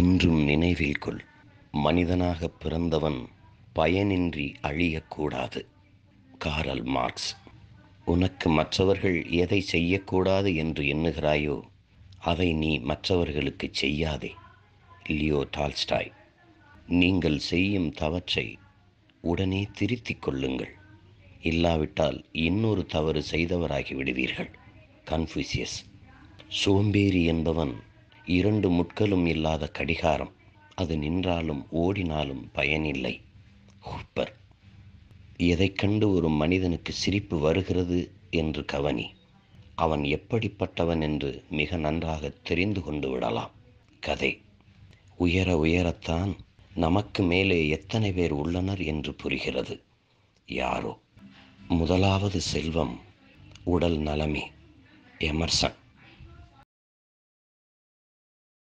என்றும் நினைவில் கொள் மனிதனாக பிறந்தவன் பயனின்றி அழியக்கூடாது காரல் மார்க்ஸ் உனக்கு மற்றவர்கள் எதை செய்யக்கூடாது என்று எண்ணுகிறாயோ அதை நீ மற்றவர்களுக்கு செய்யாதே லியோ டால்ஸ்டாய் நீங்கள் செய்யும் தவற்றை உடனே திருத்திக் கொள்ளுங்கள் இல்லாவிட்டால் இன்னொரு தவறு செய்தவராகி விடுவீர்கள் கன்ஃபூசியஸ் சோம்பேறி என்பவன் இரண்டு முட்களும் இல்லாத கடிகாரம் அது நின்றாலும் ஓடினாலும் பயனில்லை ஹூப்பர் எதை கண்டு ஒரு மனிதனுக்கு சிரிப்பு வருகிறது என்று கவனி அவன் எப்படிப்பட்டவன் என்று மிக நன்றாக தெரிந்து கொண்டு விடலாம் கதை உயர உயரத்தான் நமக்கு மேலே எத்தனை பேர் உள்ளனர் என்று புரிகிறது யாரோ முதலாவது செல்வம் உடல் நலமே எமர்சன்